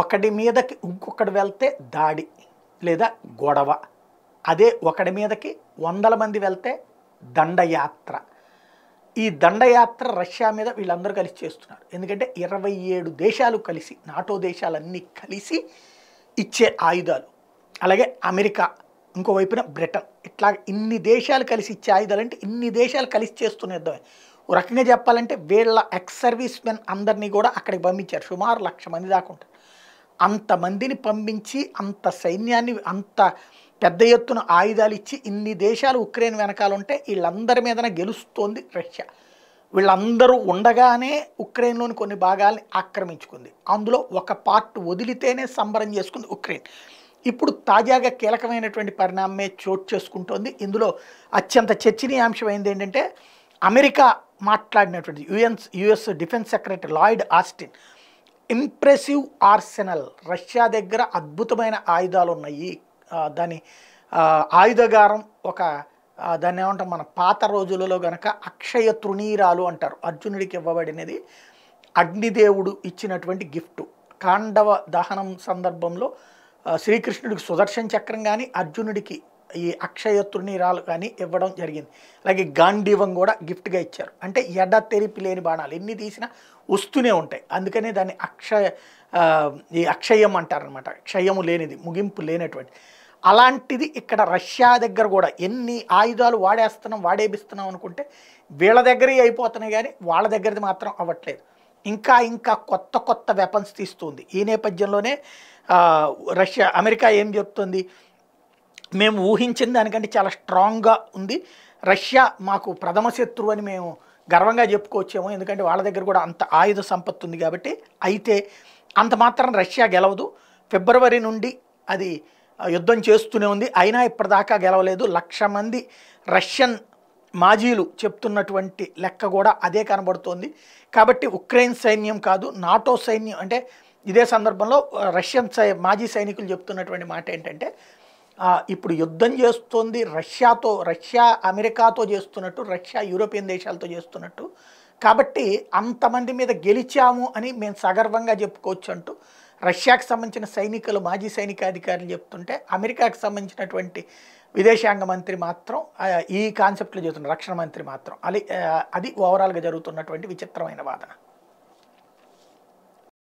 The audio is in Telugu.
ఒకటి మీదకి ఇంకొకటి వెళ్తే దాడి లేదా గొడవ అదే ఒకటి మీదకి వందల మంది వెళ్తే దండయాత్ర ఈ దండయాత్ర రష్యా మీద వీళ్ళందరూ కలిసి చేస్తున్నారు ఎందుకంటే ఇరవై ఏడు దేశాలు కలిసి నాటో దేశాలన్నీ కలిసి ఇచ్చే ఆయుధాలు అలాగే అమెరికా ఇంకోవైపున బ్రిటన్ ఇట్లా ఇన్ని దేశాలు కలిసి ఇచ్చే ఆయుధాలు అంటే ఇన్ని దేశాలు కలిసి చేస్తున్న యుద్ధమే ఒక రకంగా చెప్పాలంటే వీళ్ళ ఎక్స్ సర్వీస్ మెన్ అందరినీ కూడా అక్కడికి పంపించారు సుమారు లక్ష మంది దాకా ఉంటారు అంతమందిని పంపించి అంత సైన్యాన్ని అంత పెద్ద ఎత్తున ఆయుధాలు ఇచ్చి ఇన్ని దేశాలు ఉక్రెయిన్ వెనకాల ఉంటే వీళ్ళందరి మీదన గెలుస్తోంది రష్యా వీళ్ళందరూ ఉండగానే ఉక్రెయిన్లోని కొన్ని భాగాల్ని ఆక్రమించుకుంది అందులో ఒక పార్ట్ వదిలితేనే సంబరం చేసుకుంది ఉక్రెయిన్ ఇప్పుడు తాజాగా కీలకమైనటువంటి పరిణామమే చోటు చేసుకుంటోంది ఇందులో అత్యంత చర్చనీయాంశమైంది ఏంటంటే అమెరికా మాట్లాడినటువంటి UN US defence secretary Lloyd Austin impressive arsenal Russia దగ్గర అద్భుతమైన ఆయుధాలు ఉన్నాయి దాని ఆయుధగారం ఒక దాన్ని ఏమంటాం మన పాత రోజులలో గనక అక్షయ తృణీరాలు అంటారు అర్జునుడికి ఇవ్వబడినది అగ్నిదేవుడు ఇచ్చినటువంటి గిఫ్ట్ కాండవ దహనం సందర్భంలో శ్రీకృష్ణుడికి సుదర్శన చక్రం కానీ అర్జునుడికి ఈ అక్షయత్రుని రాళ్ళు కానీ ఇవ్వడం జరిగింది అలాగే గాంధీవం కూడా గిఫ్ట్గా ఇచ్చారు అంటే ఎడ తెరిపి లేని బాణాలు ఎన్ని తీసినా వస్తూనే ఉంటాయి అందుకనే దాన్ని అక్షయ ఈ అక్షయం అంటారనమాట క్షయము లేనిది ముగింపు లేనటువంటి అలాంటిది ఇక్కడ రష్యా దగ్గర కూడా ఎన్ని ఆయుధాలు వాడేస్తున్నాం వాడేపిస్తున్నాం అనుకుంటే వీళ్ళ దగ్గరే అయిపోతున్నాయి కానీ వాళ్ళ దగ్గరది మాత్రం అవ్వట్లేదు ఇంకా ఇంకా కొత్త కొత్త వెపన్స్ తీస్తుంది ఈ నేపథ్యంలోనే రష్యా అమెరికా ఏం చెప్తుంది మేము ఊహించిన దానికంటే చాలా స్ట్రాంగ్గా ఉంది రష్యా మాకు ప్రథమ శత్రువు అని మేము గర్వంగా చెప్పుకోవచ్చాము ఎందుకంటే వాళ్ళ దగ్గర కూడా అంత ఆయుధ సంపత్తి ఉంది కాబట్టి అయితే అంత మాత్రం రష్యా గెలవదు ఫిబ్రవరి నుండి అది యుద్ధం చేస్తూనే ఉంది అయినా ఇప్పటిదాకా గెలవలేదు లక్ష మంది రష్యన్ మాజీలు చెప్తున్నటువంటి లెక్క కూడా అదే కనబడుతోంది కాబట్టి ఉక్రెయిన్ సైన్యం కాదు నాటో సైన్యం అంటే ఇదే సందర్భంలో రష్యన్ సై మాజీ సైనికులు చెప్తున్నటువంటి మాట ఏంటంటే ఇప్పుడు యుద్ధం చేస్తుంది రష్యాతో రష్యా అమెరికాతో చేస్తున్నట్టు రష్యా యూరోపియన్ దేశాలతో చేస్తున్నట్టు కాబట్టి అంతమంది మీద గెలిచాము అని మేము సగర్వంగా చెప్పుకోవచ్చు అంటూ రష్యాకు సంబంధించిన సైనికులు మాజీ సైనికాధికారులు చెప్తుంటే అమెరికాకు సంబంధించినటువంటి విదేశాంగ మంత్రి మాత్రం ఈ కాన్సెప్ట్లో చేస్తున్నారు రక్షణ మంత్రి మాత్రం అది అది ఓవరాల్గా జరుగుతున్నటువంటి విచిత్రమైన వాదన